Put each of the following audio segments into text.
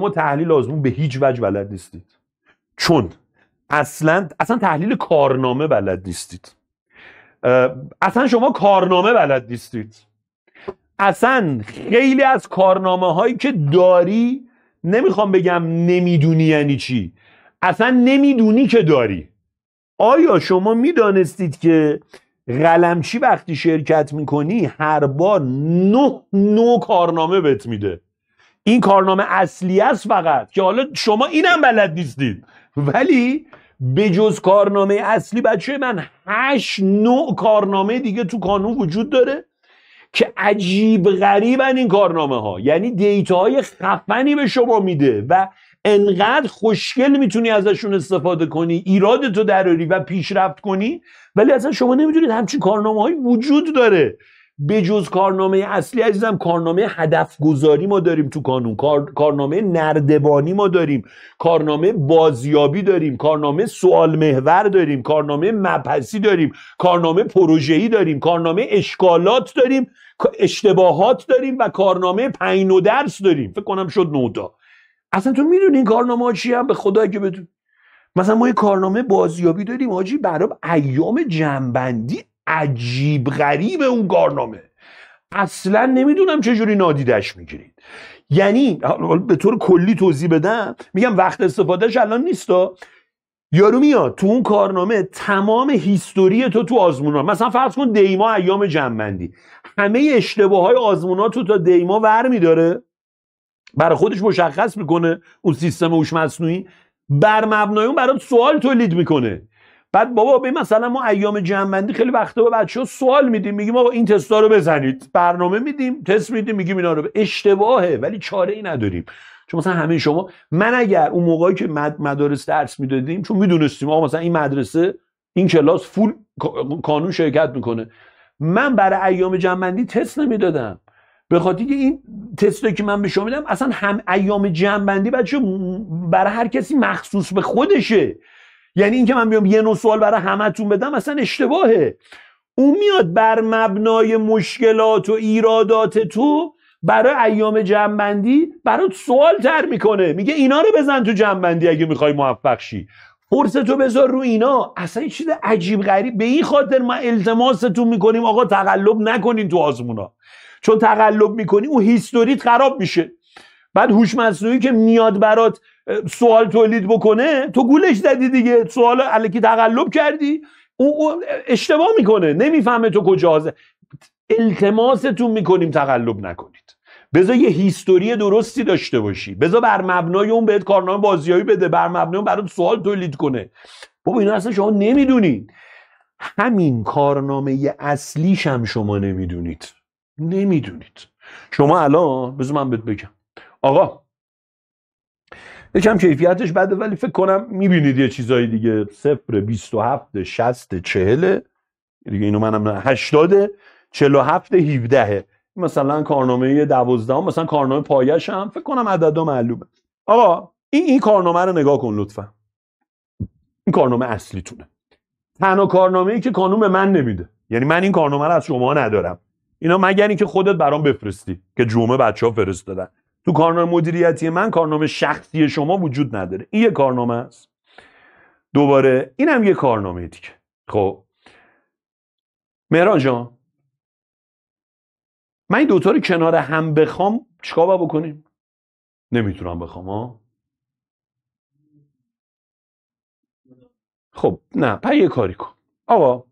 شما تحلیل آزمون به هیچ وجه بلد نیستید چون اصلا اصلا تحلیل کارنامه بلد نیستید اصلا شما کارنامه بلد نیستید اصلا خیلی از کارنامه هایی که داری نمیخوام بگم نمیدونی یعنی چی اصلا نمیدونی که داری آیا شما میدانستید که قلمچی وقتی شرکت میکنی هر بار نه نو کارنامه بهت میده این کارنامه اصلی است فقط که حالا شما اینم بلد نیستید ولی به جز کارنامه اصلی بچه من هشت نوع کارنامه دیگه تو کانون وجود داره که عجیب غریب این کارنامه ها یعنی دیتا های خفنی به شما میده و انقدر خوشگل میتونی ازشون استفاده کنی تو دراری و پیشرفت کنی ولی اصلا شما نمیدونید همچین کارنامه های وجود داره به جز کارنامه اصلی عزیزم کارنامه هدف گذاری ما داریم تو کانون کار... کارنامه نردبانی ما داریم کارنامه بازیابی داریم کارنامه سوال محور داریم کارنامه مبحثی داریم کارنامه پروژه‌ای داریم کارنامه اشکالات داریم اشتباهات داریم و کارنامه پین و درس داریم فکر کنم شد نوتا اصلا تو میدونی این کارنامه ها چی هم به خدا که بدون مثلا ما یه کارنامه بازیابی داریم حاجی برای ایام جنبندی عجیب غریب اون کارنامه اصلا نمیدونم چجوری نادیدش میگیرید یعنی به طور کلی توضیح بدم میگم وقت استفادهش الان نیست یارو میاد تو اون کارنامه تمام هیستوری تو تو آزمونا مثلا فرض کن دیما ایام جنبندی همه اشتباه های آزمونا تو تا دیما ور میداره برای خودش مشخص میکنه اون سیستم هوش مصنوعی بر مبنای اون برات سوال تولید میکنه بعد بابا به مثلا ما ایام جنبندی خیلی وقتا به بچه سوال میدیم میگیم آقا این تستا رو بزنید برنامه میدیم تست میدیم میگیم اینا رو ب... اشتباهه ولی چاره ای نداریم چون مثلا همه شما من اگر اون موقعی که مدارس درس میدادیم چون میدونستیم آقا مثلا این مدرسه این کلاس فول کانون شرکت میکنه من برای ایام جنبندی تست نمیدادم به خاطر که این تستی که من به شما میدم اصلا هم ایام جنبندی بچه برای هر کسی مخصوص به خودشه یعنی اینکه من بیام یه نوع سوال برای همتون بدم اصلا اشتباهه اون میاد بر مبنای مشکلات و ایرادات تو برای ایام جنبندی برات سوال تر میکنه میگه اینا رو بزن تو جنبندی اگه میخوای موفق شی تو بذار رو اینا اصلا این چیز عجیب غریب به این خاطر ما التماستون میکنیم آقا تقلب نکنین تو آزمونا چون تقلب میکنی اون هیستوریت خراب میشه بعد هوش مصنوعی که میاد برات سوال تولید بکنه تو گولش زدی دیگه سوال علکی تقلب کردی او اشتباه میکنه نمیفهمه تو کجا التماستون میکنیم تقلب نکنید بذار یه هیستوری درستی داشته باشی بذار بر مبنای اون بهت کارنامه بازیایی بده بر مبنای اون برات سوال تولید کنه بابا اینا اصلا شما نمیدونید همین کارنامه اصلیش هم شما نمیدونید نمیدونید شما الان بذار من بهت بگم آقا یکم کیفیتش بده ولی فکر کنم میبینید یه چیزایی دیگه صفر هفت 60 چهله دیگه اینو منم 80 47 17 مثلا کارنامه هم مثلا کارنامه پایش هم فکر کنم عددا معلومه آقا این این کارنامه رو نگاه کن لطفا این کارنامه اصلی تونه تنها کارنامه ای که کانون به من نمیده یعنی من این کارنامه رو از شما ندارم اینا مگر اینکه خودت برام بفرستی که جمعه بچه ها فرستادن تو کارنامه مدیریتی من کارنامه شخصی شما وجود نداره این یه کارنامه است دوباره این هم یه کارنامه دیگه خب مهران جان من این دوتا رو کنار هم بخوام چیکار بکنیم نمیتونم بخوام ها خب نه پس یه کاری کن آقا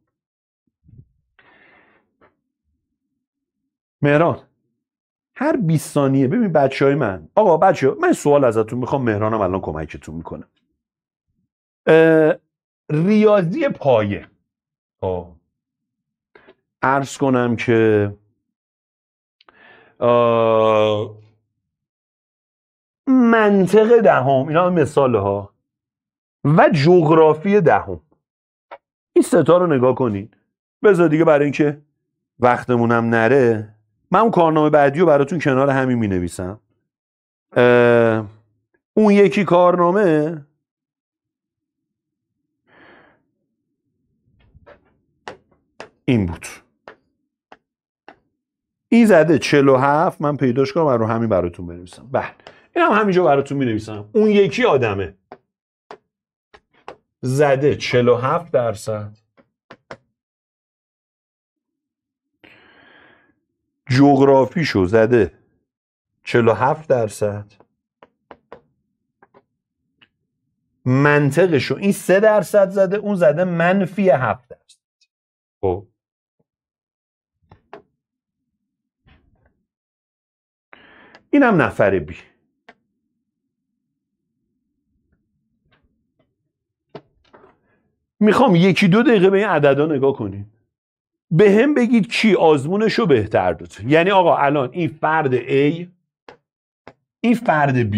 مهران هر 20 ثانیه ببین بچه های من آقا بچه من سوال ازتون میخوام مهرانم الان کمکتون میکنه ریاضی پایه آه. خب. عرض کنم که منطق دهم اینا مثال ها و جغرافی دهم این ستا رو نگاه کنین بذار دیگه برای اینکه وقتمونم نره من اون کارنامه بعدی رو براتون کنار همین می نویسم اون یکی کارنامه این بود این زده 47 من پیداش کنم رو همین براتون بنویسم بله این هم همینجا براتون می نویسم اون یکی آدمه زده 47 درصد جغرافیشو زده هفت درصد منطقشو این سه درصد زده اون زده منفی هفت درصد خب اینم نفر بی میخوام یکی دو دقیقه به این عددا نگاه کنیم به هم بگید کی آزمونش رو بهتر داد یعنی آقا الان این فرد A این فرد B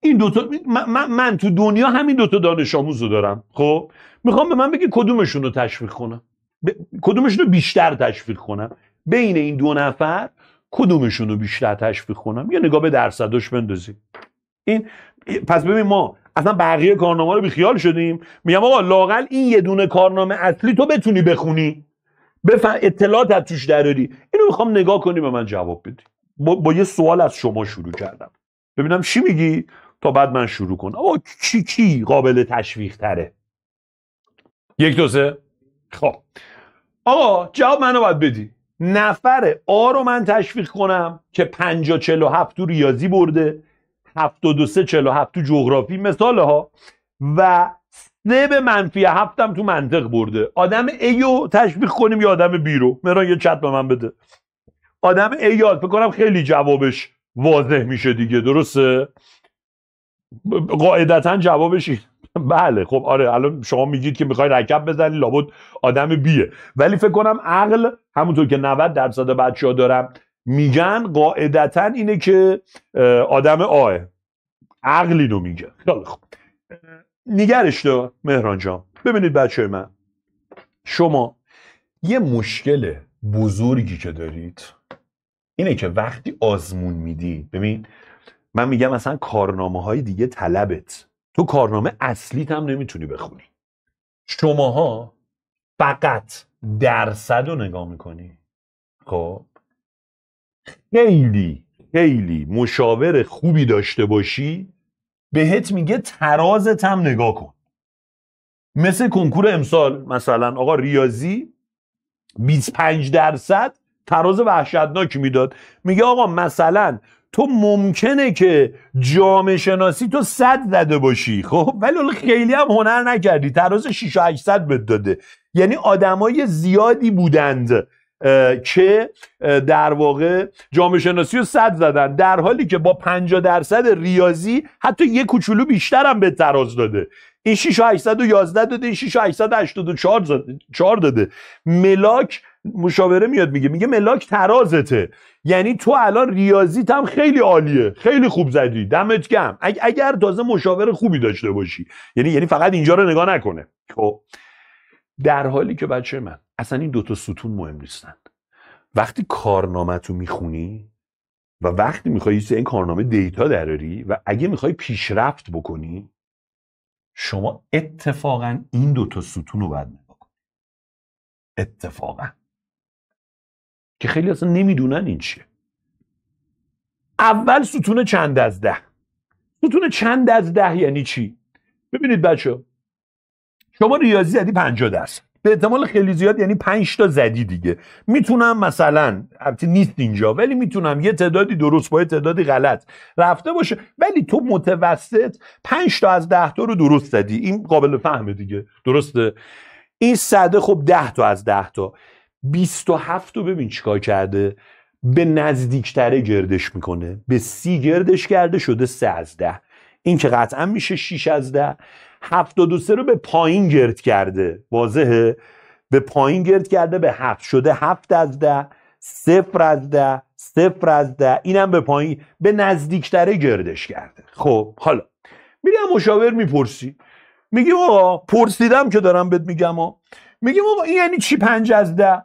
این دوتا من, من تو دنیا همین دوتا دانش آموز رو دارم خب میخوام به من بگی کدومشون رو تشویق کنم ب... کدومشون رو بیشتر تشویق کنم بین این دو نفر کدومشون رو بیشتر تشویق کنم یا نگاه به درصداش بندازی این پس ببین ما اصلا بقیه کارنامه رو بیخیال شدیم میگم آقا لاقل این یه دونه کارنامه اصلی تو بتونی بخونی بفهم اطلاعات از توش دراری اینو میخوام نگاه کنی به من جواب بدی با, با یه سوال از شما شروع کردم ببینم چی میگی تا بعد من شروع کنم آقا چی کی قابل تشویق تره یک دو سه خب آقا جواب منو باید بدی نفر آ رو من تشویق کنم که 50 هفت تو ریاضی برده 73 47 تو جغرافی مثال ها و سه به منفی هفتم تو منطق برده آدم ای رو تشبیه کنیم یا آدم بی رو مران یه چت به من بده آدم ایاد یاد کنم خیلی جوابش واضح میشه دیگه درسته قاعدتا جوابش بله خب آره الان شما میگید که میخوای رکب بزنی لابد آدم بیه ولی فکر کنم عقل همونطور که 90 درصد بچه ها دارم میگن قاعدتا اینه که آدم آه عقلی رو میگه خیلی خب نگرش دار مهران جان ببینید بچه من شما یه مشکل بزرگی که دارید اینه که وقتی آزمون میدی ببین من میگم مثلا کارنامه های دیگه طلبت تو کارنامه اصلیت هم نمیتونی بخونی شماها فقط درصد رو نگاه میکنی خب خیلی خیلی مشاور خوبی داشته باشی بهت میگه ترازت هم نگاه کن مثل کنکور امسال مثلا آقا ریاضی 25 درصد تراز وحشتناک میداد میگه آقا مثلا تو ممکنه که جامعه شناسی تو صد زده باشی خب ولی خیلی هم هنر نکردی تراز 6 و 800 داده یعنی آدمای زیادی بودند که در واقع جامعه شناسی رو صد زدن در حالی که با 50 درصد ریاضی حتی یه کوچولو بیشتر هم به تراز داده این 6811 داده این 6884 داده ملاک مشاوره میاد میگه میگه ملاک ترازته یعنی تو الان ریاضی هم خیلی عالیه خیلی خوب زدی دمت گم اگر تازه مشاور خوبی داشته باشی یعنی یعنی فقط اینجا رو نگاه نکنه خب در حالی که بچه من اصلا این دوتا ستون مهم نیستن وقتی کارنامه میخونی و وقتی میخوای این کارنامه دیتا دراری و اگه میخوای پیشرفت بکنی شما اتفاقا این دوتا ستون رو باید نگاه اتفاقا که خیلی اصلا نمیدونن این چیه اول ستون چند از ده ستون چند از ده یعنی چی ببینید بچه شما ریاضی زدی 50 درصد به احتمال خیلی زیاد یعنی 5 تا زدی دیگه میتونم مثلا البته نیست اینجا ولی میتونم یه تعدادی درست با یه تعدادی غلط رفته باشه ولی تو متوسط 5 تا از 10 تا رو درست زدی این قابل فهمه دیگه درسته این صده خب 10 تا از 10 تا 27 رو ببین چیکار کرده به نزدیکتره گردش میکنه به سی گردش کرده شده سه از ده این که قطعا میشه 6 از ده هفت و سه رو به پایین گرد کرده واضحه به پایین گرد کرده به هفت شده هفت از ده صفر از ده صفر از ده اینم به پایین به نزدیکتره گردش کرده خب حالا میری مشاور میپرسی میگیم آقا پرسیدم که دارم بهت میگم آقا میگیم آقا این یعنی چی پنج از ده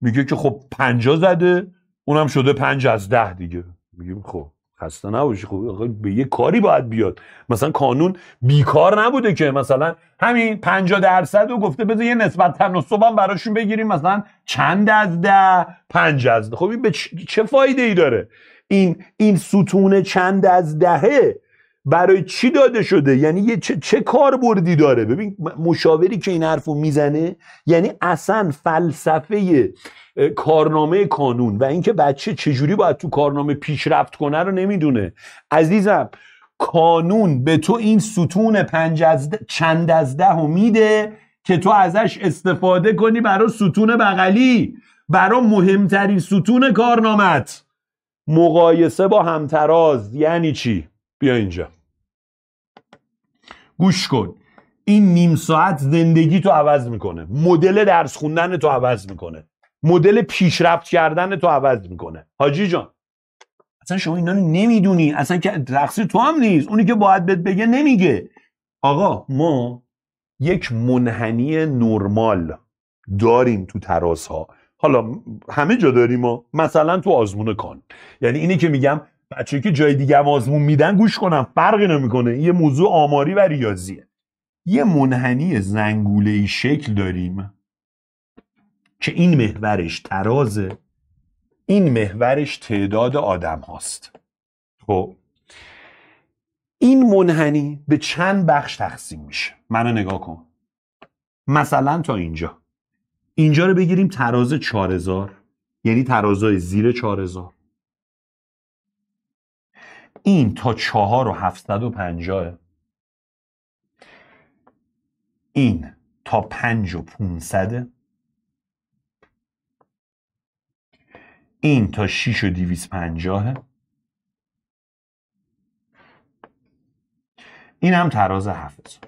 میگه که خب پنجا زده اونم شده پنج از ده دیگه میگیم خب خسته نباشی خب به یه کاری باید بیاد مثلا کانون بیکار نبوده که مثلا همین 50 درصد رو گفته بذار یه نسبت تناسب هم براشون بگیریم مثلا چند از ده پنج از ده خب این به چه فایده ای داره این این ستون چند از دهه برای چی داده شده یعنی یه چه, کار بردی داره ببین مشاوری که این حرفو میزنه یعنی اصلا فلسفه کارنامه کانون و اینکه بچه چجوری باید تو کارنامه پیشرفت کنه رو نمیدونه عزیزم کانون به تو این ستون پنج چند از ده میده که تو ازش استفاده کنی برای ستون بغلی برای مهمترین ستون کارنامت مقایسه با همتراز یعنی چی بیا اینجا گوش کن این نیم ساعت زندگی تو عوض میکنه مدل درس خوندن تو عوض میکنه مدل پیشرفت کردن تو عوض میکنه حاجی جان اصلا شما اینا رو نمیدونی اصلا که تو هم نیست اونی که باید بهت بگه نمیگه آقا ما یک منحنی نرمال داریم تو تراس ها حالا همه جا داریم و مثلا تو آزمون کن یعنی اینی که میگم بچه که جای دیگه آزمون میدن گوش کنم فرقی نمیکنه یه موضوع آماری و ریاضیه یه منحنی زنگوله ای شکل داریم که این محورش ترازه این محورش تعداد آدم هاست خب این منحنی به چند بخش تقسیم میشه منو نگاه کن مثلا تا اینجا اینجا رو بگیریم تراز 4000 یعنی ترازای زیر 4000 این تا چهار و هفتصد و پنجاه این تا پنج و پونصده این تا شیش و دیویز پنجاهه این هم تراز هفت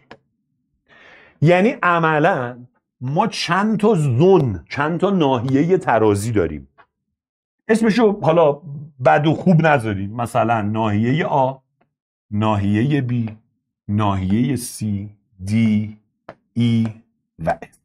یعنی عملا ما چند تا زون چند تا ناحیه ترازی داریم اسمشو حالا بد و خوب نذاریم مثلا ناحیه آ ناحیه B ناحیه C D E و F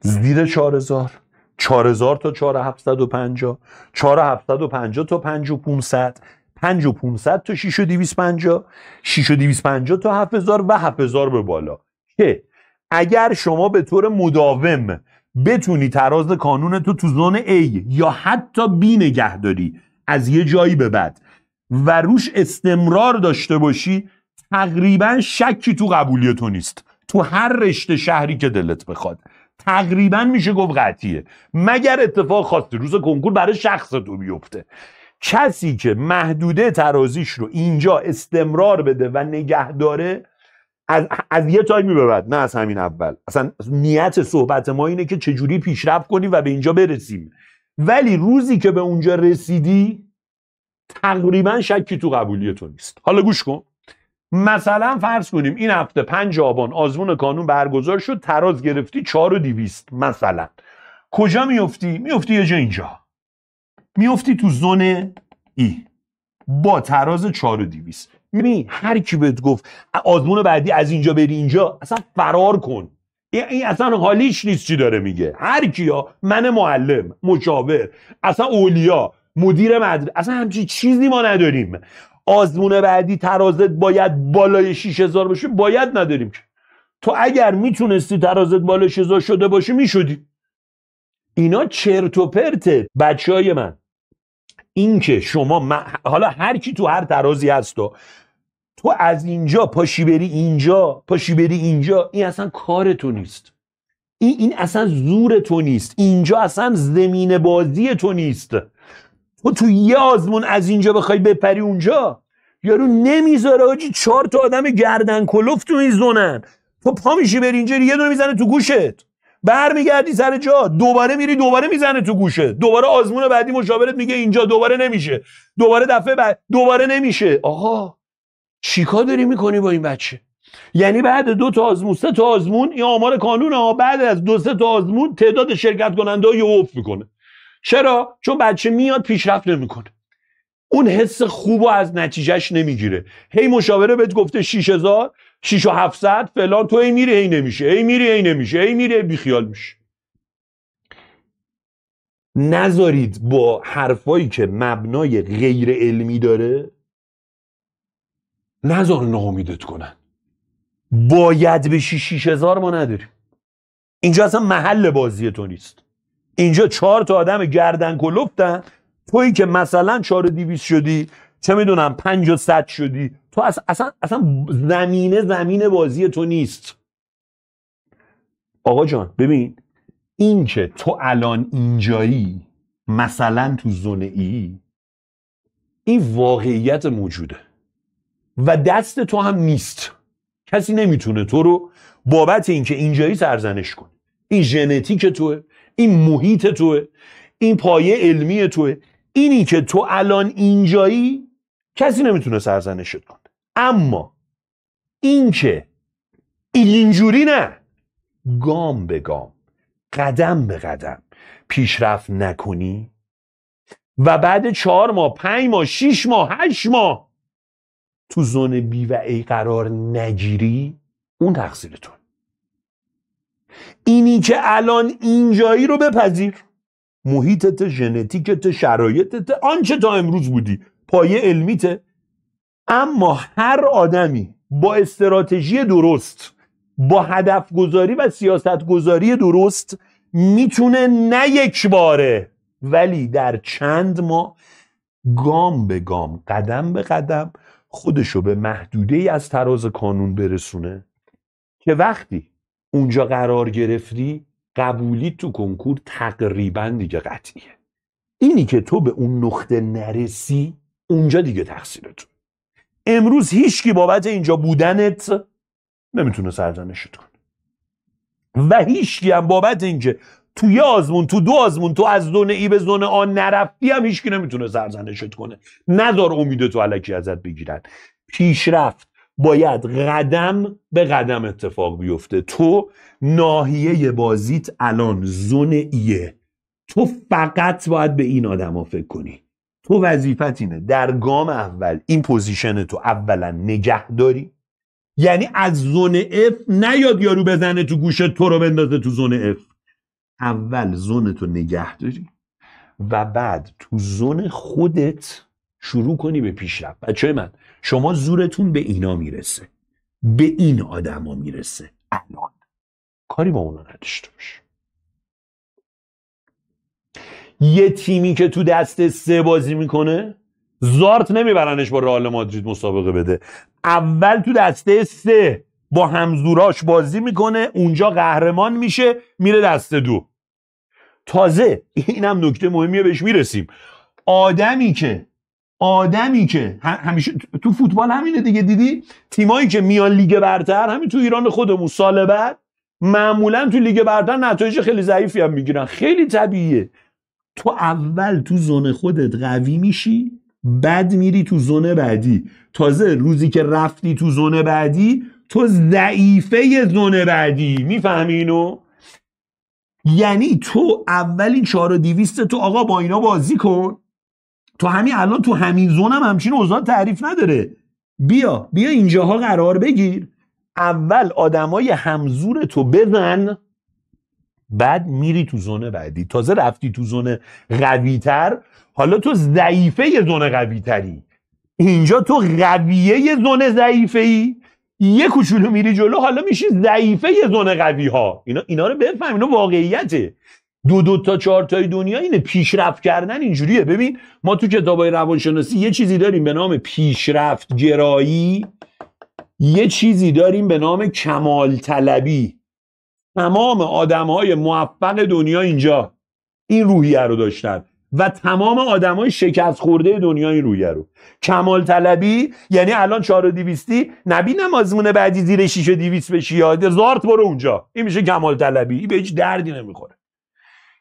زیر 4000 4000 تا 4750 4750 تا 5500 5500 تا 6250 6250 تا 7000 و 7000 به بالا که اگر شما به طور مداوم بتونی تراز کانون تو تو زون A یا حتی B نگه داری از یه جایی به بعد و روش استمرار داشته باشی تقریبا شکی تو قبولی تو نیست تو هر رشته شهری که دلت بخواد تقریبا میشه گفت قطعیه مگر اتفاق خواستی روز کنکور برای شخص تو بیفته کسی که محدوده ترازیش رو اینجا استمرار بده و نگه داره از, از یه تایمی به نه از همین اول اصلا نیت صحبت ما اینه که چجوری پیشرفت کنیم و به اینجا برسیم ولی روزی که به اونجا رسیدی تقریبا شکی تو قبولی تو نیست حالا گوش کن مثلا فرض کنیم این هفته پنج آبان آزمون کانون برگزار شد تراز گرفتی چار و دیویست مثلا کجا میفتی؟ میفتی یه جا اینجا میفتی تو زون ای با تراز چار و دیویست ببین هر کی بهت گفت آزمون بعدی از اینجا بری اینجا اصلا فرار کن این اصلا حالیش نیست چی داره میگه هر کیا من معلم مشاور اصلا اولیا مدیر مدرسه اصلا همچین چیزی ما نداریم آزمون بعدی ترازت باید بالای 6000 باشه باید نداریم که تو اگر میتونستی ترازت بالای 6000 شده باشه میشدی اینا چرت و پرته بچه های من اینکه شما حالا هر کی تو هر ترازی هست و تو از اینجا پاشی بری اینجا پاشی بری اینجا این اصلا کار تو نیست این این اصلا زور تو نیست اینجا اصلا زمین بازی تو نیست تو تو یه آزمون از اینجا بخوای بپری اونجا یارو نمیذاره آجی چهار تا آدم گردن کلفت تو این زونن تو پا میشی بری اینجا یه دونه میزنه تو گوشت برمیگردی سر جا دوباره میری دوباره میزنه تو گوشه دوباره آزمون بعدی مشاورت میگه اینجا دوباره نمیشه دوباره دفعه بعد دوباره نمیشه آها چیکار داری میکنی با این بچه یعنی بعد دو تا آزمون سه تا آزمون این آمار کانون ها بعد از دو سه تا آزمون تعداد شرکت کننده ها افت میکنه چرا چون بچه میاد پیشرفت نمیکنه اون حس خوب و از نتیجهش نمیگیره هی مشاوره بهت گفته 6000 شیش و هفتصد فلان تو ای میری هی نمیشه هی میری هی نمیشه ای میری بیخیال میشه نذارید با حرفایی که مبنای غیر علمی داره نذار ناامیدت کنن باید بشی هزار ما نداریم اینجا اصلا محل بازی تو نیست اینجا چهار تا آدم گردن کلفتن تویی که مثلا چهار دیویس شدی چه میدونم پنج و صد شدی تو اصلا, اصلا زمینه زمین بازی تو نیست آقا جان ببین این که تو الان اینجایی مثلا تو زونه ای این واقعیت موجوده و دست تو هم نیست کسی نمیتونه تو رو بابت اینکه اینجایی سرزنش کنه این ژنتیک توه این محیط توه این پایه علمی توه اینی که تو الان اینجایی کسی نمیتونه سرزنشت کنه اما اینکه اینجوری نه گام به گام قدم به قدم پیشرفت نکنی و بعد چهار ماه پنج ماه شیش ماه هشت ماه تو زون بی و ای قرار نگیری اون تقصیر اینی که الان اینجایی رو بپذیر محیطت ژنتیکت شرایطت آنچه تا امروز بودی پایه علمیته اما هر آدمی با استراتژی درست با هدف گذاری و سیاست گذاری درست میتونه نه یک باره ولی در چند ماه گام به گام قدم به قدم خودشو به محدوده ای از تراز کانون برسونه که وقتی اونجا قرار گرفتی قبولی تو کنکور تقریبا دیگه قطعیه اینی که تو به اون نقطه نرسی اونجا دیگه تقصیر امروز هیچکی بابت اینجا بودنت نمیتونه سرزنشت کنه و هیچکی هم بابت اینکه تو یه آزمون تو دو آزمون تو از زون ای به زون آ نرفتی هم هیچکی نمیتونه سرزنشت کنه نذار امید تو علکی ازت بگیرن پیشرفت باید قدم به قدم اتفاق بیفته تو ناحیه بازیت الان زون ایه تو فقط باید به این آدما فکر کنی تو وظیفت اینه در گام اول این پوزیشن تو اولا نگه داری یعنی از زون اف نیاد یارو بزنه تو گوشه تو رو بندازه تو زون اف اول زونتو نگه داری و بعد تو زون خودت شروع کنی به پیشرفت بچه من شما زورتون به اینا میرسه به این آدما میرسه الان کاری با اونا نداشته باش یه تیمی که تو دست سه بازی میکنه زارت نمیبرنش با رئال مادرید مسابقه بده اول تو دسته سه با همزوراش بازی میکنه اونجا قهرمان میشه میره دسته دو تازه اینم نکته مهمیه بهش میرسیم آدمی که آدمی که همیشه تو فوتبال همینه دیگه دیدی تیمایی که میان لیگ برتر همین تو ایران خودمون سال بعد معمولا تو لیگ برتر نتایج خیلی ضعیفی هم میگیرن خیلی طبیعیه تو اول تو زون خودت قوی میشی بعد میری تو زون بعدی تازه روزی که رفتی تو زون بعدی تو ضعیفه زون بعدی میفهمی یعنی تو اولین چهار و دیویست تو آقا با اینا بازی کن تو همین الان تو همین زون هم همچین اوضاع تعریف نداره بیا بیا اینجاها قرار بگیر اول آدمای همزور تو بزن بعد میری تو زونه بعدی تازه رفتی تو زونه تر حالا تو ضعیفه زونه تری اینجا تو قویه زونه ضعیفه ای یه کوچولو میری جلو حالا میشی ضعیفه زون قوی ها اینا اینا رو بفهم اینا واقعیته دو دو تا چهار تای دنیا اینه پیشرفت کردن اینجوریه ببین ما تو کتابای روانشناسی یه چیزی داریم به نام پیشرفت گرایی یه چیزی داریم به نام کمال طلبی تمام آدم های موفق دنیا اینجا این روحیه رو داشتن و تمام آدمای شکست خورده دنیای رویه رو کمال طلبی یعنی الان و دیویستی نبینم آزمون بعدی زیر شیش و دیویست بشی یاده زارت برو اونجا این میشه کمال طلبی این به هیچ دردی نمیخوره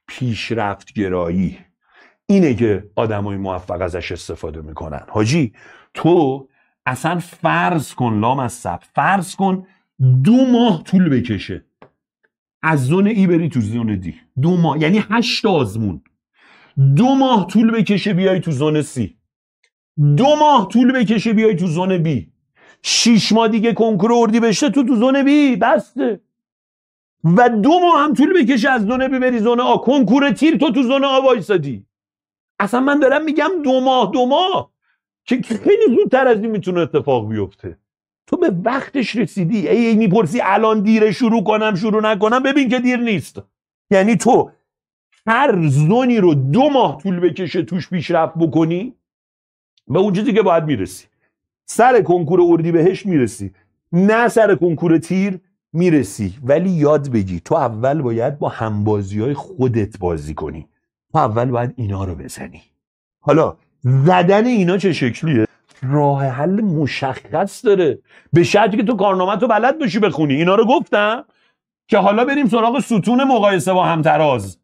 پیشرفت گرایی اینه که آدمای موفق ازش استفاده میکنن حاجی تو اصلا فرض کن لام از سب فرض کن دو ماه طول بکشه از زون ای بری تو زون دی دو ماه یعنی هشت آزمون دو ماه طول بکشه بیای تو زون سی دو ماه طول بکشه بیای تو زون بی شیش ماه دیگه کنکور اردی بشته تو تو زون بی بسته و دو ماه هم طول بکشه از زون بی بری زون آ کنکور تیر تو تو زون آ وایسادی اصلا من دارم میگم دو ماه دو ماه که خیلی زودتر از این میتونه اتفاق بیفته تو به وقتش رسیدی ای, ای میپرسی الان دیره شروع کنم شروع نکنم ببین که دیر نیست یعنی تو هر زونی رو دو ماه طول بکشه توش پیشرفت بکنی به اون چیزی که باید میرسی سر کنکور اردی بهش میرسی نه سر کنکور تیر میرسی ولی یاد بگی تو اول باید با همبازی های خودت بازی کنی تو اول باید اینا رو بزنی حالا زدن اینا چه شکلیه راه حل مشخص داره به شرطی که تو کارنامه تو بلد باشی بخونی اینا رو گفتم که حالا بریم سراغ ستون مقایسه با همتراز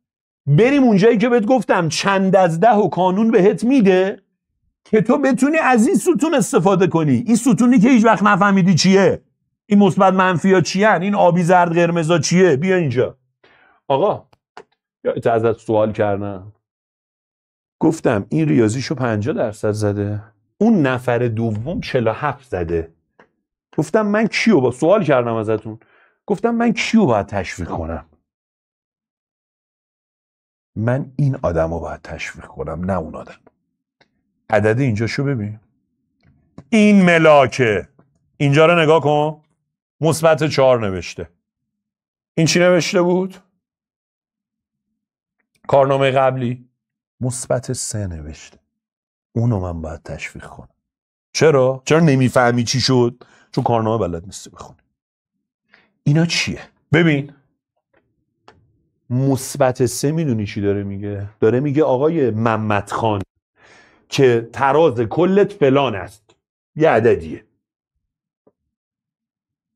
بریم اونجایی که بهت گفتم چند از ده و کانون بهت میده که تو بتونی از این ستون استفاده کنی این ستونی که هیچ وقت نفهمیدی چیه این مثبت منفی ها چیه این آبی زرد قرمزا چیه بیا اینجا آقا یا ازت سوال کردم گفتم این ریاضیشو 50 درصد زده اون نفر دوم 47 زده گفتم من کیو با سوال کردم ازتون گفتم من کیو باید تشویق کنم من این آدم رو باید تشویق کنم نه اون آدم عدد شو ببین این ملاکه اینجا رو نگاه کن مثبت چهار نوشته این چی نوشته بود کارنامه قبلی مثبت سه نوشته اونو من باید تشویق کنم چرا چرا نمیفهمی چی شد چون کارنامه بلد نیستی بخونی اینا چیه ببین مثبت سه میدونی چی داره میگه داره میگه آقای محمد خان که تراز کلت فلان است یه عددیه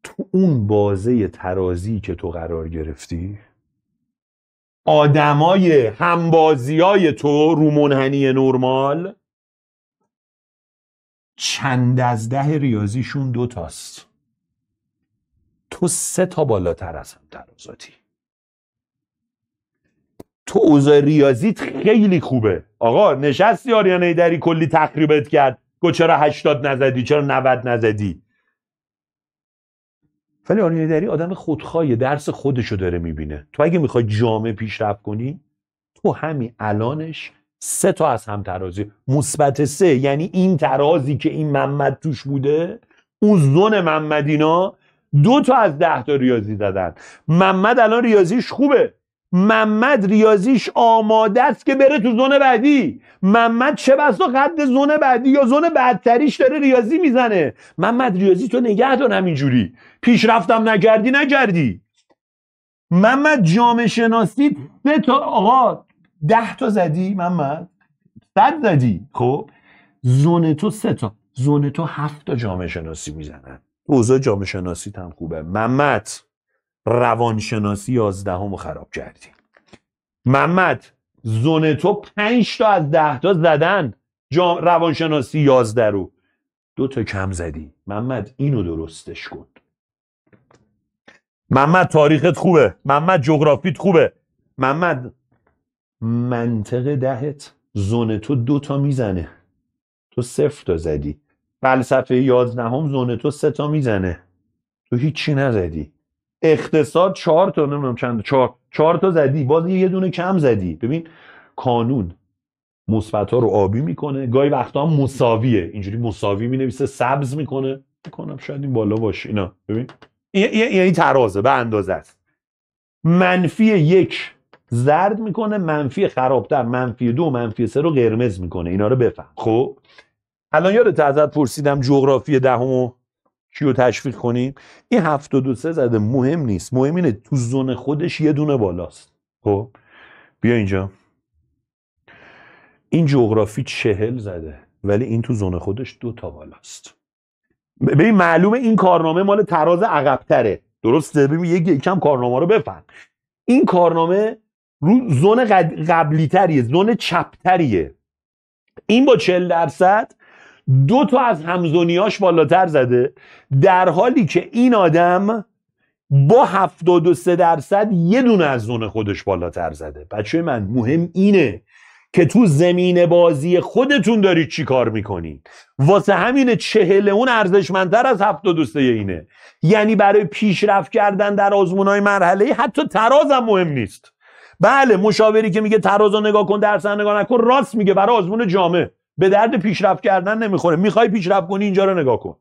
تو اون بازه ترازی که تو قرار گرفتی آدمای های تو رو منحنی نرمال چند از ده ریاضیشون دوتاست تو سه تا بالاتر از هم ترازاتی تو اوضاع ریاضیت خیلی خوبه آقا نشستی آریان ایدری کلی تقریبت کرد گفت چرا هشتاد نزدی چرا 90 نزدی ولی آریان ایدری آدم خودخواهی درس خودشو داره میبینه تو اگه میخوای جامعه پیشرفت کنی تو همین الانش سه تا از هم ترازی مثبت سه یعنی این ترازی که این محمد توش بوده اون زون محمدینا دو تا از ده تا ریاضی زدن محمد الان ریاضیش خوبه محمد ریاضیش آماده است که بره تو زون بعدی محمد چه بسا قد زون بعدی یا زون بدتریش داره ریاضی میزنه محمد ریاضی تو نگه دار همینجوری پیشرفتم نکردی نکردی محمد جامعه شناسی تا آقا ده تا زدی محمد صد زدی خب زون تو سه تا زون تو هفت تا جامعه شناسی میزنن اوضاع جامعه شناسی هم خوبه محمد روانشناسی یازدهم همو خراب کردی محمد تو پنج تا از ده تا زدن جام روانشناسی یازده رو دو تا کم زدی محمد اینو درستش کن محمد تاریخت خوبه محمد جغرافیت خوبه محمد منطق دهت زون تو دو تا میزنه تو صفر تا زدی فلسفه یازدهم زون تو سه تا میزنه تو هیچی نزدی اقتصاد چهار تا نمیدونم چند چهار چهار تا زدی باز یه دونه کم زدی ببین کانون مثبت ها رو آبی میکنه گاهی وقتا هم مساویه اینجوری مساوی مینویسه سبز میکنه میکنم شاید این بالا باشه اینا ببین یعنی ترازه به اندازه است منفی یک زرد میکنه منفی خرابتر منفی دو منفی سه رو قرمز میکنه اینا رو بفهم خب الان یاد ازت پرسیدم جغرافی دهمو رو تشویق کنیم این سه زده مهم نیست مهم اینه تو زون خودش یه دونه بالاست خب بیا اینجا این جغرافی چهل زده ولی این تو زون خودش دو تا بالاست ببین معلومه این کارنامه مال تراز عقبتره درسته ببین یک کم کارنامه رو بفهم این کارنامه رو زون قبلیتریه زون چپتریه این با چهل درصد دو تا از همزونیاش بالاتر زده در حالی که این آدم با 73 درصد یه دونه از زون خودش بالاتر زده بچه من مهم اینه که تو زمین بازی خودتون دارید چی کار میکنی. واسه همین چهل اون ارزشمندتر از هفت و دوسته اینه یعنی برای پیشرفت کردن در های مرحله حتی ترازم مهم نیست بله مشاوری که میگه تراز رو نگاه کن درس نگاه نکن راست میگه برای آزمون جامعه به درد پیشرفت کردن نمیخوره میخوای پیشرفت کنی اینجا رو نگاه کن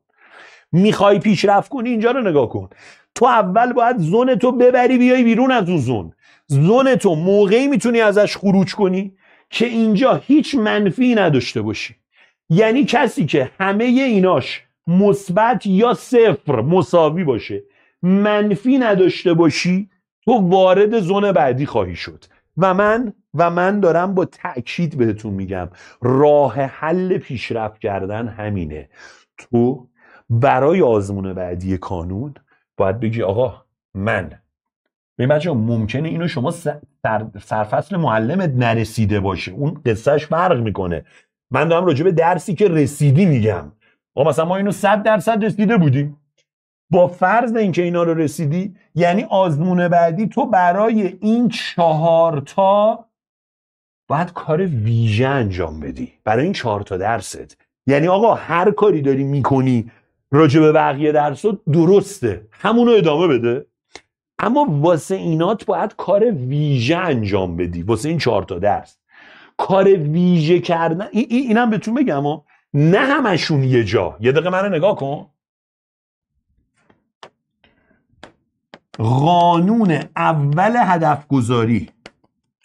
میخوای پیشرفت کنی اینجا رو نگاه کن تو اول باید زون تو ببری بیای بیرون از اون زون زون تو موقعی میتونی ازش خروج کنی که اینجا هیچ منفی نداشته باشی یعنی کسی که همه ایناش مثبت یا صفر مساوی باشه منفی نداشته باشی تو وارد زون بعدی خواهی شد و من و من دارم با تأکید بهتون میگم راه حل پیشرفت کردن همینه تو برای آزمون بعدی کانون باید بگی آقا من به بچه ممکنه اینو شما سرفصل معلمت نرسیده باشه اون قصهش فرق میکنه من دارم راجع به درسی که رسیدی میگم آقا مثلا ما اینو صد درصد رسیده بودیم با فرض اینکه اینا رو رسیدی یعنی آزمون بعدی تو برای این چهار تا باید کار ویژه انجام بدی برای این چهار تا درست یعنی آقا هر کاری داری میکنی راجع به بقیه درس درسته همونو ادامه بده اما واسه اینات باید کار ویژه انجام بدی واسه این چهار تا درس کار ویژه کردن ای ای اینم بهتون بگم نه همشون یه جا یه دقیقه منو نگاه کن قانون اول هدف گذاری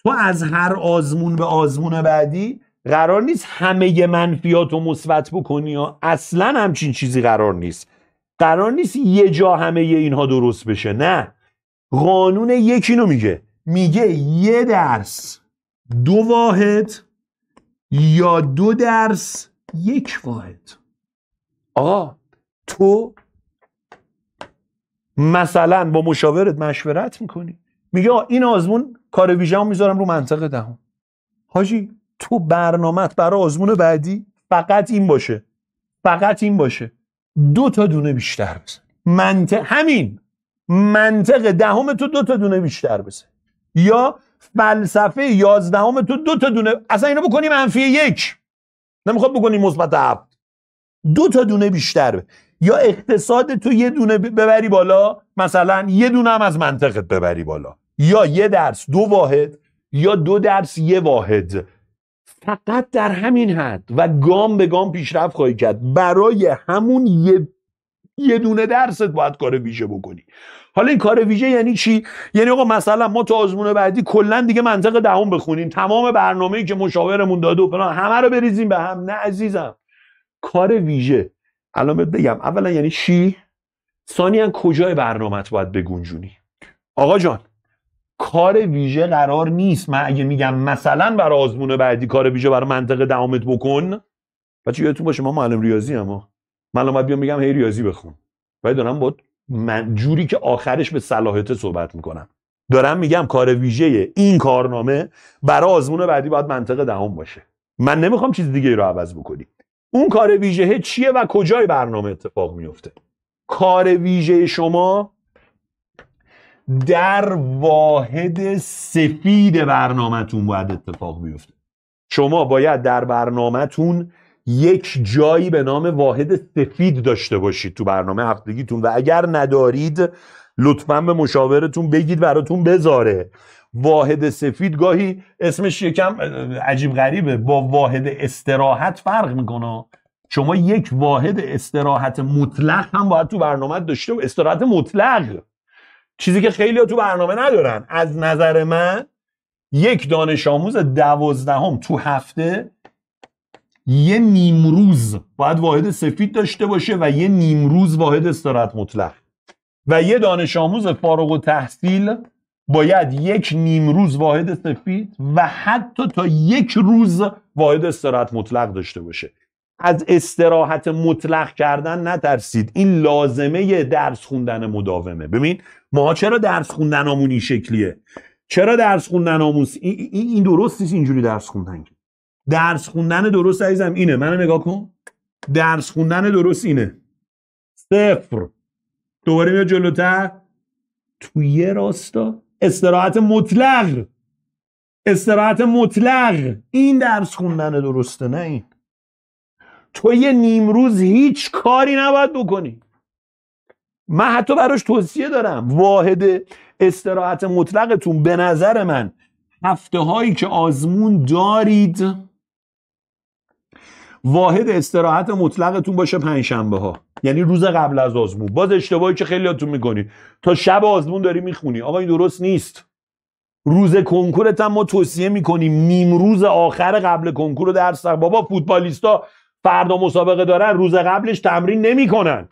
تو از هر آزمون به آزمون بعدی قرار نیست همه منفیات و مثبت بکنی و اصلا همچین چیزی قرار نیست قرار نیست یه جا همه اینها درست بشه نه قانون یکی رو میگه میگه یه درس دو واحد یا دو درس یک واحد آقا تو مثلا با مشاورت مشورت میکنی میگه این آزمون کار ویژه میذارم رو منطق دهم حاجی تو برنامهت برای آزمون بعدی فقط این باشه فقط این باشه دو تا دونه بیشتر بزن منطق همین منطق دهم تو دو تا دونه بیشتر بزن یا فلسفه یازدهم تو دو تا دونه اصلا اینو بکنی منفی یک نمیخواد بکنی مثبت هفت دو تا دونه بیشتر بزن. یا اقتصاد تو یه دونه ببری بالا مثلا یه دونه هم از منطقت ببری بالا یا یه درس دو واحد یا دو درس یه واحد فقط در همین حد و گام به گام پیشرفت خواهی کرد برای همون یه یه دونه درست باید کار ویژه بکنی حالا این کار ویژه یعنی چی یعنی آقا مثلا ما تو آزمون بعدی کلا دیگه منطق دهم بخونیم تمام برنامه‌ای که مشاورمون داده و همه رو بریزیم به هم نه عزیزم کار ویژه الان بهت بگم اولا یعنی چی ثانیا کجای برنامت باید بگنجونی آقا جان کار ویژه قرار نیست من اگه میگم مثلا بر آزمون بعدی کار ویژه برای منطقه دهمت بکن بچه یادتون باشه ما معلم ریاضی اما من بیا بیام میگم هی ریاضی بخون ولی دارم با من جوری که آخرش به صلاحیت صحبت میکنم دارم میگم کار ویژه این کارنامه برای آزمون بعدی باید منطقه دهم باشه من نمیخوام چیز دیگه ای رو عوض بکنی اون کار ویژه چیه و کجای برنامه اتفاق میفته کار ویژه شما در واحد سفید برنامهتون باید اتفاق میفته شما باید در برنامهتون یک جایی به نام واحد سفید داشته باشید تو برنامه هفتگیتون و اگر ندارید لطفا به مشاورتون بگید براتون بذاره واحد سفید گاهی اسمش یکم عجیب غریبه با واحد استراحت فرق میکنه شما یک واحد استراحت مطلق هم باید تو برنامه داشته و استراحت مطلق چیزی که خیلی تو برنامه ندارن از نظر من یک دانش آموز دوازدهم تو هفته یه نیم روز باید واحد سفید داشته باشه و یه نیم روز واحد استراحت مطلق و یه دانش آموز فارغ و تحصیل باید یک نیم روز واحد سفید و حتی تا یک روز واحد استراحت مطلق داشته باشه از استراحت مطلق کردن نترسید این لازمه درس خوندن مداومه ببین ما چرا درس خوندنامون این شکلیه چرا درس خوندن این این درست نیست اینجوری درس خوندن درس خوندن درست عزیزم اینه منو نگاه کن درس خوندن درست اینه صفر دوباره میاد جلوتر تو یه راستا استراحت مطلق استراحت مطلق این درس خوندن درسته نه این تو یه نیم روز هیچ کاری نباید بکنی من حتی براش توصیه دارم واحد استراحت مطلقتون به نظر من هفته هایی که آزمون دارید واحد استراحت مطلقتون باشه پنجشنبه ها یعنی روز قبل از آزمون باز اشتباهی که خیلیاتون میکنی تا شب آزمون داری میخونی آقا این درست نیست روز کنکورت هم ما توصیه میکنیم نیم روز آخر قبل کنکور رو درس بابا فوتبالیستا فردا مسابقه دارن روز قبلش تمرین نمیکنن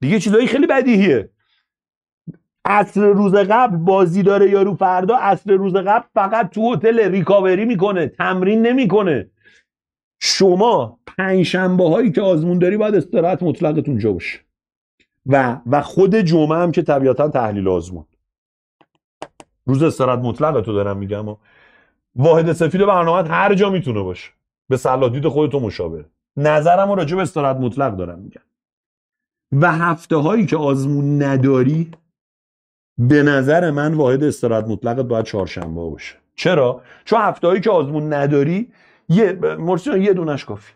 دیگه چیزایی خیلی بدیهیه اصر روز قبل بازی داره یارو فردا اصر روز قبل فقط تو هتل ریکاوری میکنه تمرین نمیکنه شما پنج شنبه هایی که آزمون داری باید استراحت مطلقت اونجا باشه و و خود جمعه هم که طبیعتا تحلیل آزمون روز استراحت مطلق تو دارم میگم و واحد سفید برنامه هر جا میتونه باشه به صلاح دید خودتو مشابه نظرم راجع به استراحت مطلق دارم میگم و هفته هایی که آزمون نداری به نظر من واحد استراحت مطلقت باید چهارشنبه باشه چرا چون هفته هایی که آزمون نداری یه مرسی یه دونش کافی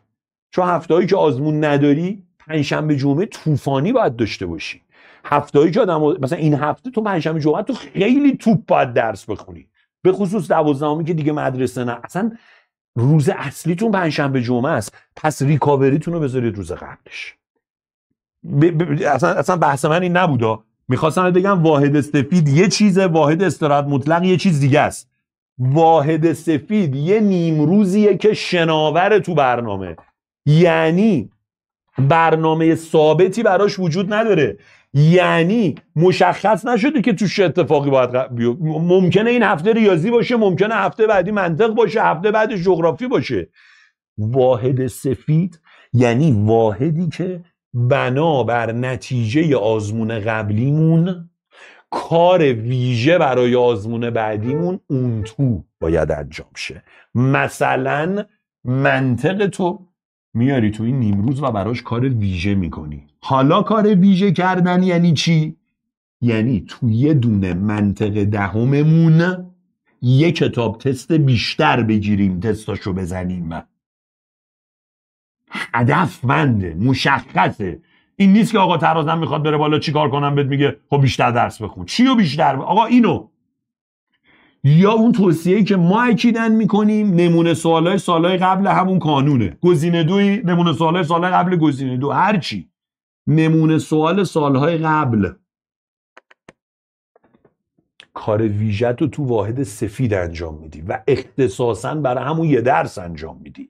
چون هفتهایی که آزمون نداری پنجشنبه جمعه طوفانی باید داشته باشی هفتهایی که آدم مثلا این هفته تو پنجشنبه جمعه تو خیلی توپ باید درس بخونی به خصوص دوازدهمی که دیگه مدرسه نه اصلا روز اصلیتون پنجشنبه جمعه است پس ریکاوریتون رو بذارید روز قبلش ب... ب... اصلا اصلا بحث من این نبودا میخواستم بگم واحد استفید یه چیزه واحد استراحت مطلق یه چیز دیگه است واحد سفید یه نیمروزیه که شناور تو برنامه یعنی برنامه ثابتی براش وجود نداره یعنی مشخص نشده که توش اتفاقی باید بیو. ممکنه این هفته ریاضی باشه ممکنه هفته بعدی منطق باشه هفته بعد جغرافی باشه واحد سفید یعنی واحدی که بنا بر نتیجه آزمون قبلیمون کار ویژه برای آزمون بعدیمون اون تو باید انجام شه مثلا منطق تو میاری تو این نیمروز و براش کار ویژه میکنی حالا کار ویژه کردن یعنی چی؟ یعنی تو یه دونه منطق دهممون یه کتاب تست بیشتر بگیریم تستاشو بزنیم منده مشخصه این نیست که آقا ترازم میخواد بره بالا چیکار کنم بهت میگه خب بیشتر درس بخون چی و بیشتر آقا اینو یا اون توصیه‌ای که ما اکیدن میکنیم نمونه سوالای سالهای قبل همون کانونه گزینه دوی نمونه سوالای سالهای قبل گزینه دو هر چی نمونه سوال سالهای قبل کار ویژت رو تو واحد سفید انجام میدی و اختصاصا برای همون یه درس انجام میدی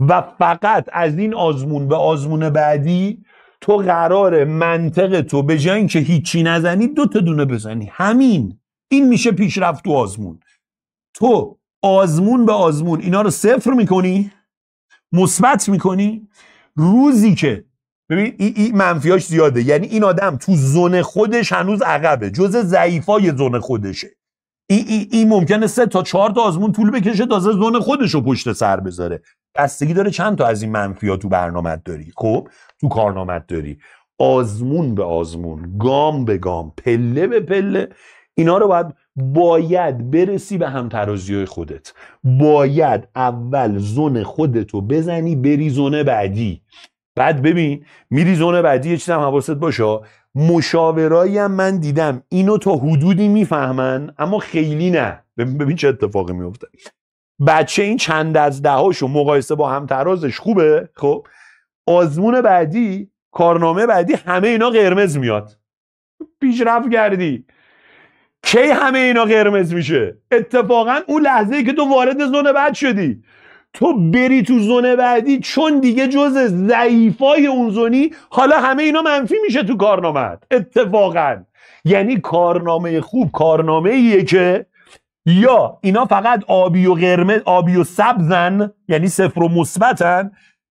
و فقط از این آزمون به آزمون بعدی تو قرار منطق تو به جای اینکه هیچی نزنی دو تا دونه بزنی همین این میشه پیشرفت تو آزمون تو آزمون به آزمون اینا رو صفر میکنی مثبت میکنی روزی که ببین این منفیاش زیاده یعنی این آدم تو زون خودش هنوز عقبه جز ضعیفای زون خودشه این ای, ای ممکنه سه تا چهار تا آزمون طول بکشه تازه زون خودش رو پشت سر بذاره بستگی داره چند تا از این منفی ها تو برنامه داری خب تو کارنامه داری آزمون به آزمون گام به گام پله به پله اینا رو باید باید برسی به هم ترازی خودت باید اول زون خودتو بزنی بری زون بعدی بعد ببین میری زون بعدی یه چیز هم حواست باشه مشاورایی هم من دیدم اینو تا حدودی میفهمن اما خیلی نه ببین چه اتفاقی میفته بچه این چند از دهاشو مقایسه با همترازش خوبه خب آزمون بعدی کارنامه بعدی همه اینا قرمز میاد پیشرفت کردی کی همه اینا قرمز میشه اتفاقا اون لحظه ای که تو وارد زون بعد شدی تو بری تو زون بعدی چون دیگه جز ضعیفای اون زونی حالا همه اینا منفی میشه تو کارنامه اتفاقا یعنی کارنامه خوب کارنامه که یا اینا فقط آبی و قرمز آبی و سبزن یعنی صفر و مثبتن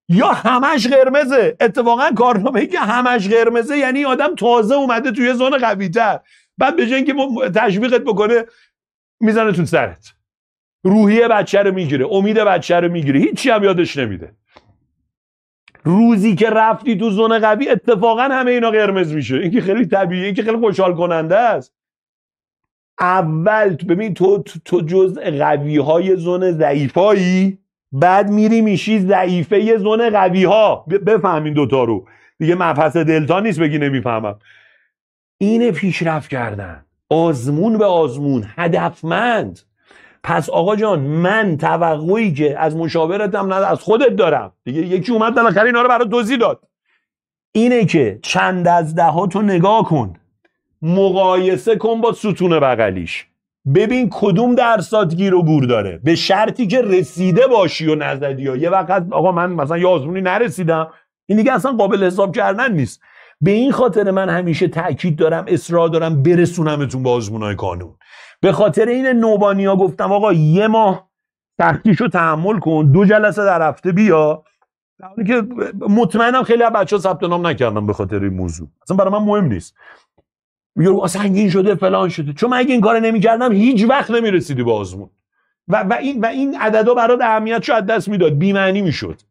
یا همش قرمزه اتفاقا کارنامه که همش قرمزه یعنی آدم تازه اومده توی زون قویتر بعد به اینکه تشویقت بکنه میزنه تو سرت روحیه بچه رو میگیره امید بچه رو میگیره هیچی هم یادش نمیده روزی که رفتی تو زون قوی اتفاقا همه اینا قرمز میشه این که خیلی طبیعیه این که خیلی خوشحال کننده است اول ببین تو تو جزء قوی های زون ضعیفایی بعد میری میشی ضعیفه زون قوی ها بفهمین دوتا رو دیگه مبحث دلتا نیست بگی نمیفهمم اینه پیشرفت کردن آزمون به آزمون هدفمند پس آقا جان من توقعی که از مشاورتم نه از خودت دارم دیگه یکی اومد بالاخره اینا رو برای دوزی داد اینه که چند از دهاتو نگاه کن مقایسه کن با ستون بغلیش ببین کدوم درسات گیر و گور داره به شرطی که رسیده باشی و نزدی یا یه وقت آقا من مثلا یه آزمونی نرسیدم این دیگه اصلا قابل حساب کردن نیست به این خاطر من همیشه تاکید دارم اصرار دارم برسونمتون به آزمونای کانون به خاطر این نوبانی ها گفتم آقا یه ماه سختیشو تحمل کن دو جلسه در هفته بیا که مطمئنم خیلی از بچه ثبت نام نکردم به خاطر این موضوع اصلا برای من مهم نیست رو سنگین شده فلان شده چون من اگه این کار نمیکردم هیچ وقت نمیرسیدی به آزمون و, و این و این عددا برات اهمیت شو از دست میداد بیمعنی میشد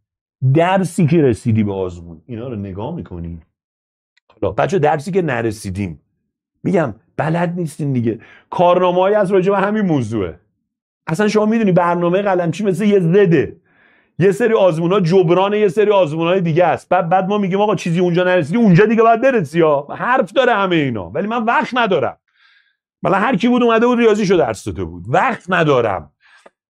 درسی که رسیدی به آزمون اینا رو نگاه میکنی حالا بچه درسی که نرسیدیم میگم بلد نیستین دیگه کارنامه از راجع به همین موضوعه اصلا شما میدونی برنامه قلمچی مثل یه زده یه سری آزمون ها جبران یه سری آزمون های دیگه است بعد بعد ما میگیم آقا چیزی اونجا نرسیدی اونجا دیگه باید برسی ها حرف داره همه اینا ولی من وقت ندارم مثلا هر کی بود اومده بود ریاضی شو درس داده بود وقت ندارم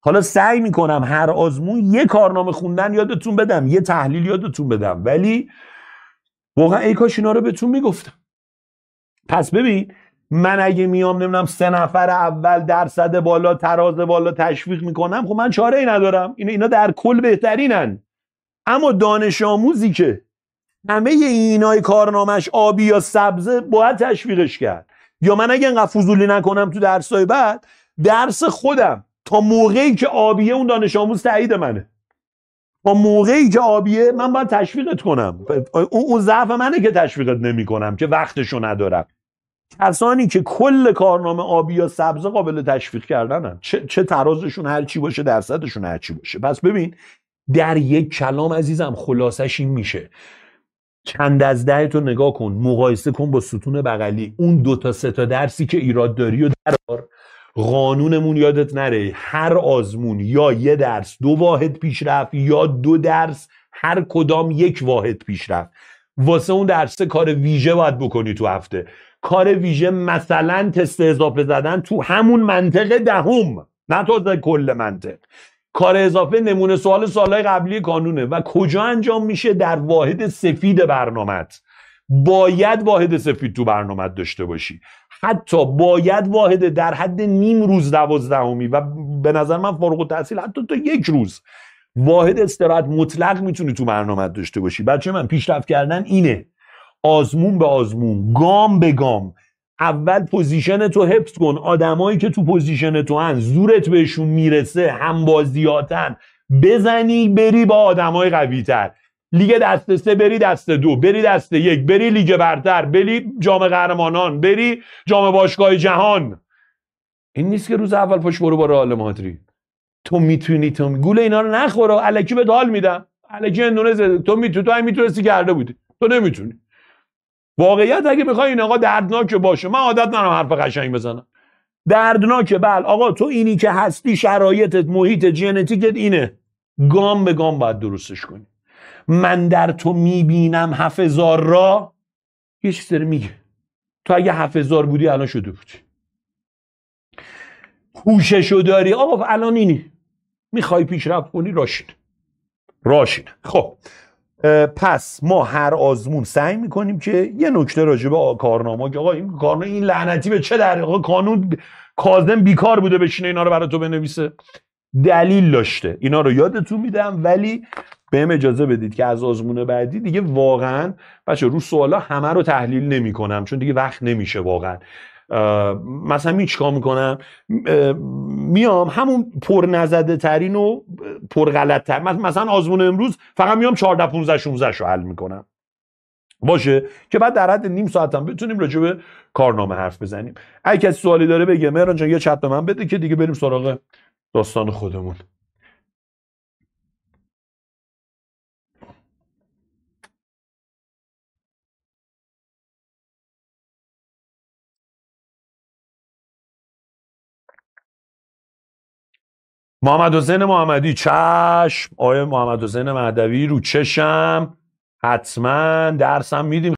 حالا سعی میکنم هر آزمون یه کارنامه خوندن یادتون بدم یه تحلیل یادتون بدم ولی واقعا ای کاش اینا رو بهتون میگفتم پس ببین من اگه میام نمیدونم سه نفر اول درصد بالا تراز بالا تشویق میکنم خب من چاره ای ندارم اینا اینا در کل بهترینن اما دانش آموزی که همه اینای کارنامش آبی یا سبزه باید تشویقش کرد یا من اگه انقدر فضولی نکنم تو درسای بعد درس خودم تا موقعی که آبیه اون دانش آموز تایید منه تا موقعی که آبیه من باید تشویقت کنم اون ضعف منه که تشویقت نمیکنم که وقتشو ندارم کسانی که کل کارنامه آبی یا سبز قابل تشویق کردنن چه, چه ترازشون هر چی باشه درصدشون هر چی باشه پس ببین در یک کلام عزیزم خلاصش این میشه چند از ده تو نگاه کن مقایسه کن با ستون بغلی اون دو تا سه تا درسی که ایراد داری و درار قانونمون یادت نره هر آزمون یا یه درس دو واحد رفت یا دو درس هر کدام یک واحد رفت واسه اون درس کار ویژه باید بکنی تو هفته کار ویژه مثلا تست اضافه زدن تو همون منطقه دهم نه تازه کل منطق کار اضافه نمونه سوال سالهای قبلی کانونه و کجا انجام میشه در واحد سفید برنامهت باید واحد سفید تو برنامت داشته باشی حتی باید واحد در حد نیم روز دوازدهمی و به نظر من و تحصیل حتی تا یک روز واحد استراحت مطلق میتونی تو برنامت داشته باشی بچه من پیشرفت کردن اینه آزمون به آزمون گام به گام اول پوزیشن تو حفظ کن آدمایی که تو پوزیشن تو هن زورت بهشون میرسه هم بازیاتن بزنی بری با آدمای قوی تر لیگ دست سه بری دست دو بری دست یک بری لیگ برتر بری جام قهرمانان بری جام باشگاه جهان این نیست که روز اول پش برو با رئال مادرید تو میتونی تو گول اینا رو نخورو الکی به دال میدم الکی اندونزی تو میتونی تو هم میتونستی کرده بودی تو نمیتونی واقعیت اگه میخوای این آقا دردناک باشه من عادت ندارم حرف قشنگ بزنم دردناکه بل آقا تو اینی که هستی شرایطت محیط ژنتیکت اینه گام به گام باید درستش کنی من در تو میبینم هفزار را یه چیز داره میگه تو اگه هفزار بودی الان شده بودی هوششو داری آقا الان اینی میخوای پیشرفت کنی راشید راشید خب پس ما هر آزمون سعی میکنیم که یه نکته راجع به کارنامه که آقا این کارنامه این لعنتی به چه در کانون کازم بیکار بوده بشینه اینا رو برای تو بنویسه دلیل داشته اینا رو یادتون میدم ولی بهم اجازه بدید که از آزمون بعدی دیگه واقعا بچه رو سوالا همه رو تحلیل نمیکنم چون دیگه وقت نمیشه واقعا مثلا می چیکار میکنم میام همون پر نزده ترین و پر غلط تر مثلا آزمون امروز فقط میام 14 15 16 شو حل میکنم باشه که بعد در حد نیم ساعت هم بتونیم راجع به کارنامه حرف بزنیم اگه کسی سوالی داره بگه مهران جان یه چت به من بده که دیگه بریم سراغ داستان خودمون محمد حسین محمدی چشم آیا محمد حسین مهدوی رو چشم حتما درسم میدیم